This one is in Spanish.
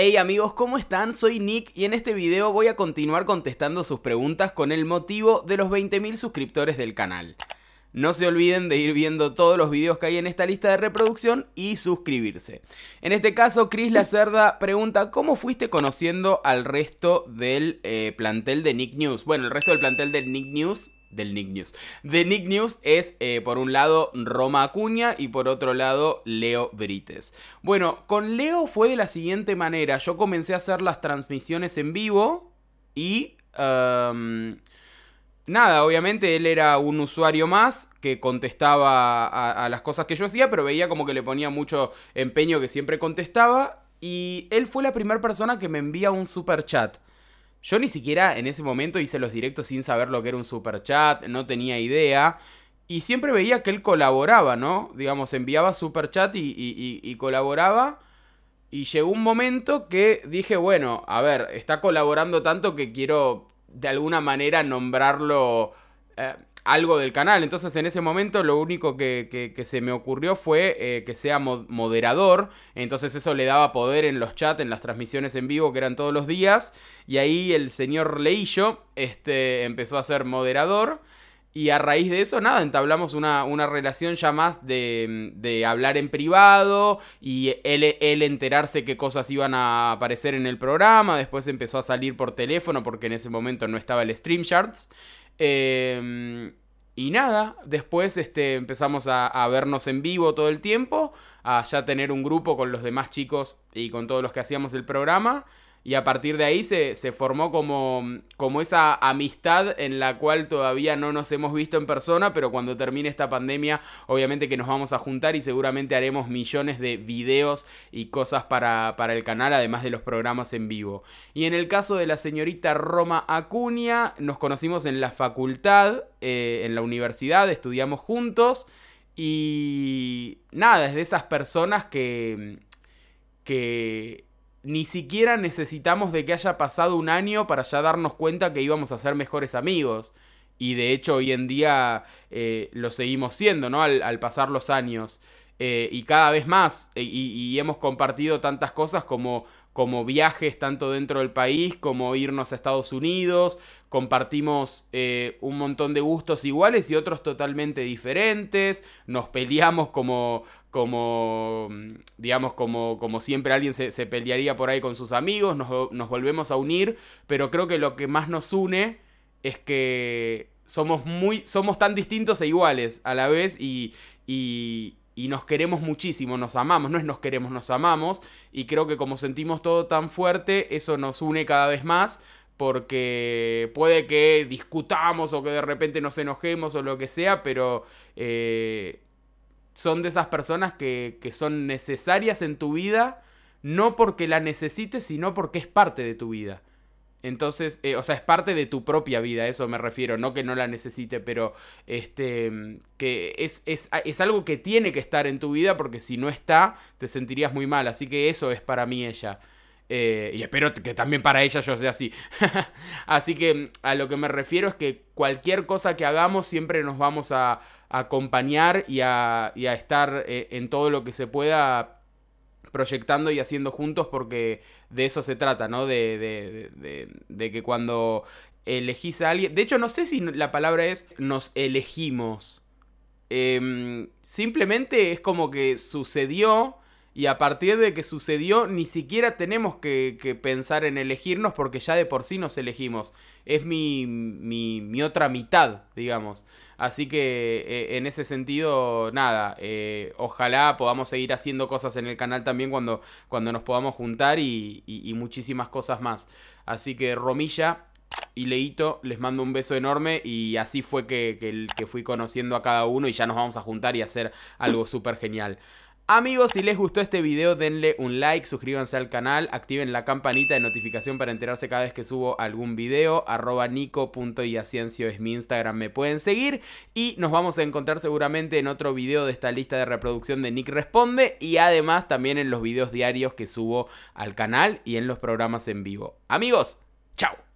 Hey amigos, ¿cómo están? Soy Nick y en este video voy a continuar contestando sus preguntas con el motivo de los 20.000 suscriptores del canal. No se olviden de ir viendo todos los videos que hay en esta lista de reproducción y suscribirse. En este caso, Chris Lacerda pregunta, ¿cómo fuiste conociendo al resto del eh, plantel de Nick News? Bueno, el resto del plantel de Nick News del Nick News. De Nick News es, eh, por un lado, Roma Acuña y por otro lado, Leo Brites. Bueno, con Leo fue de la siguiente manera. Yo comencé a hacer las transmisiones en vivo y... Um, nada, obviamente él era un usuario más que contestaba a, a las cosas que yo hacía, pero veía como que le ponía mucho empeño que siempre contestaba. Y él fue la primera persona que me envía un super chat. Yo ni siquiera en ese momento hice los directos sin saber lo que era un super chat, no tenía idea. Y siempre veía que él colaboraba, ¿no? Digamos, enviaba super chat y, colaboraba. Y llegó un momento que dije, bueno, a ver, está colaborando tanto que quiero de alguna manera nombrarlo. Eh, algo del canal. Entonces en ese momento lo único que, que, se me ocurrió fue eh, que sea moderador. Entonces eso le daba poder en los chats, en las transmisiones en vivo que eran todos los días. Y ahí el señor Leillo este, empezó a ser moderador. Y a raíz de eso, nada, entablamos una, relación ya más de, hablar en privado y él, enterarse qué cosas iban a aparecer en el programa. Después empezó a salir por teléfono porque en ese momento no estaba el Stream em, y nada, después este, empezamos a, a, vernos en vivo todo el tiempo, a ya tener un grupo con los demás chicos y con todos los que hacíamos el programa y a partir de ahí se, formó como, como esa amistad en la cual todavía no nos hemos visto en persona, pero cuando termine esta pandemia obviamente que nos vamos a juntar y seguramente haremos millones de videos y cosas para, el canal, además de los programas en vivo. Y en el caso de la señorita Roma Acuña, nos conocimos en la facultad, eh, en la universidad, estudiamos juntos y nada, es de esas personas que... que ni siquiera necesitamos de que haya pasado un año para ya darnos cuenta que íbamos a ser mejores amigos. Y de hecho hoy en día eh, lo seguimos siendo, ¿no? Al, pasar los años. Eh, y cada vez más. Eh, y, hemos compartido tantas cosas como, como viajes tanto dentro del país, como irnos a Estados Unidos. Compartimos un montón de gustos iguales y otros totalmente diferentes. Nos peleamos como, como, digamos, como, como siempre alguien se, pelearía por ahí con sus amigos, nos, volvemos a unir, pero creo que lo que más nos une es que somos, muy, somos tan distintos e iguales a la vez y, y, nos queremos muchísimo, nos amamos, no es nos queremos, nos amamos, y creo que como sentimos todo tan fuerte, eso nos une cada vez más, porque puede que discutamos o que de repente nos enojemos o lo que sea, pero... Eh, son de esas personas que, son necesarias en tu vida, no porque la necesites, sino porque es parte de tu vida. Entonces, eh, o sea, es parte de tu propia vida, eso me refiero, no que no la necesite, pero este, mm, que es, es, es, algo que tiene que estar en tu vida porque si no está, te sentirías muy mal, así que eso es para mí ella. Eh, y espero que también para ella yo sea así. así que mm, a lo que me refiero es que cualquier cosa que hagamos siempre nos vamos a, acompañar y a, estar eh, en todo lo que se pueda proyectando y haciendo juntos porque de eso se trata, ¿no? De, que cuando elegís a alguien... De hecho, no sé si la palabra es nos elegimos. Em, simplemente es como que sucedió y a partir de que sucedió, ni siquiera tenemos que, pensar en elegirnos porque ya de por sí nos elegimos. Es mi, mi, mi otra mitad, digamos. Así que e, en ese sentido, nada, eh, ojalá podamos seguir haciendo cosas en el canal también cuando, cuando nos podamos juntar y, muchísimas cosas más. Así que Romilla, y Leito, les mando un beso enorme y así fue que, que, fui conociendo a cada uno y ya nos vamos a juntar y hacer algo súper genial. Amigos, si les gustó este video denle un like, suscríbanse al canal, activen la campanita de notificación para enterarse cada vez que subo algún video, arroba nico.yaciencio es mi Instagram, me pueden seguir y nos vamos a encontrar seguramente en otro video de esta lista de reproducción de Nick Responde y además también en los videos diarios que subo al canal y en los programas en vivo. Amigos, chao.